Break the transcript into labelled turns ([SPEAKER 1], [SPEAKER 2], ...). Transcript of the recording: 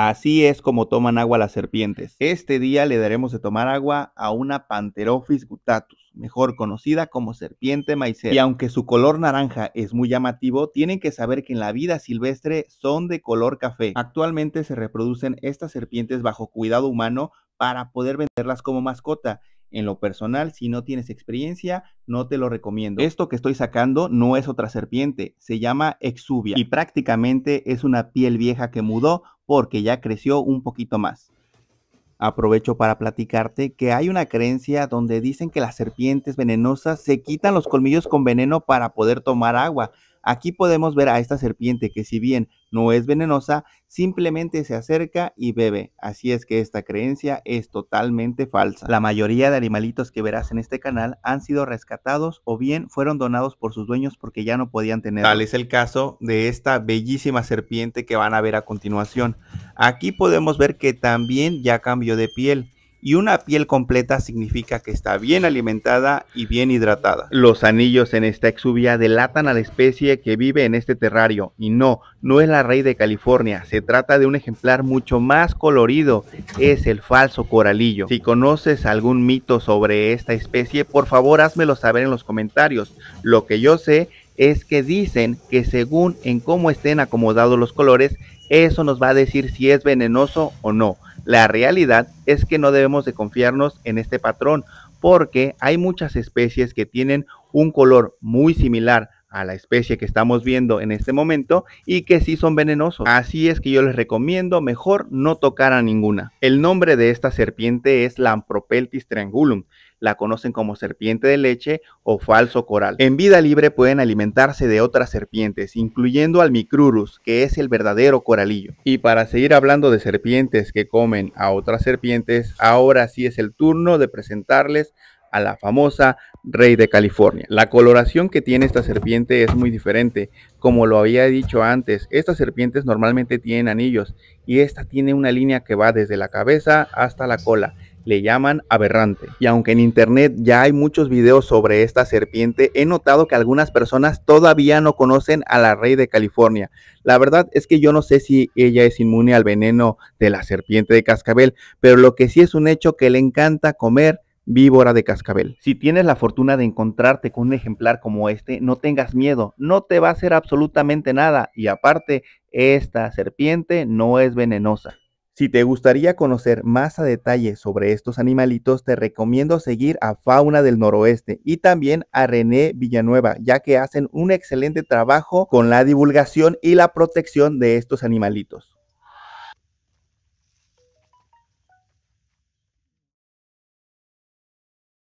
[SPEAKER 1] Así es como toman agua las serpientes. Este día le daremos de tomar agua a una Pantherophis gutatus, mejor conocida como serpiente maicera. Y aunque su color naranja es muy llamativo, tienen que saber que en la vida silvestre son de color café. Actualmente se reproducen estas serpientes bajo cuidado humano para poder venderlas como mascota. En lo personal, si no tienes experiencia, no te lo recomiendo. Esto que estoy sacando no es otra serpiente, se llama exuvia y prácticamente es una piel vieja que mudó porque ya creció un poquito más. Aprovecho para platicarte que hay una creencia donde dicen que las serpientes venenosas se quitan los colmillos con veneno para poder tomar agua, Aquí podemos ver a esta serpiente que si bien no es venenosa, simplemente se acerca y bebe. Así es que esta creencia es totalmente falsa. La mayoría de animalitos que verás en este canal han sido rescatados o bien fueron donados por sus dueños porque ya no podían tener. Tal es el caso de esta bellísima serpiente que van a ver a continuación. Aquí podemos ver que también ya cambió de piel. Y una piel completa significa que está bien alimentada y bien hidratada. Los anillos en esta exuvia delatan a la especie que vive en este terrario. Y no, no es la rey de California, se trata de un ejemplar mucho más colorido, es el falso coralillo. Si conoces algún mito sobre esta especie, por favor házmelo saber en los comentarios. Lo que yo sé es que dicen que según en cómo estén acomodados los colores, eso nos va a decir si es venenoso o no. La realidad es que no debemos de confiarnos en este patrón porque hay muchas especies que tienen un color muy similar a la especie que estamos viendo en este momento y que sí son venenosos. Así es que yo les recomiendo mejor no tocar a ninguna. El nombre de esta serpiente es Lampropeltis triangulum la conocen como serpiente de leche o falso coral. En vida libre pueden alimentarse de otras serpientes, incluyendo al micrurus, que es el verdadero coralillo. Y para seguir hablando de serpientes que comen a otras serpientes, ahora sí es el turno de presentarles a la famosa Rey de California. La coloración que tiene esta serpiente es muy diferente. Como lo había dicho antes, estas serpientes normalmente tienen anillos y esta tiene una línea que va desde la cabeza hasta la cola le llaman aberrante. Y aunque en internet ya hay muchos videos sobre esta serpiente, he notado que algunas personas todavía no conocen a la rey de California. La verdad es que yo no sé si ella es inmune al veneno de la serpiente de cascabel, pero lo que sí es un hecho que le encanta comer víbora de cascabel. Si tienes la fortuna de encontrarte con un ejemplar como este, no tengas miedo, no te va a hacer absolutamente nada y aparte, esta serpiente no es venenosa. Si te gustaría conocer más a detalle sobre estos animalitos, te recomiendo seguir a Fauna del Noroeste y también a René Villanueva, ya que hacen un excelente trabajo con la divulgación y la protección de estos animalitos.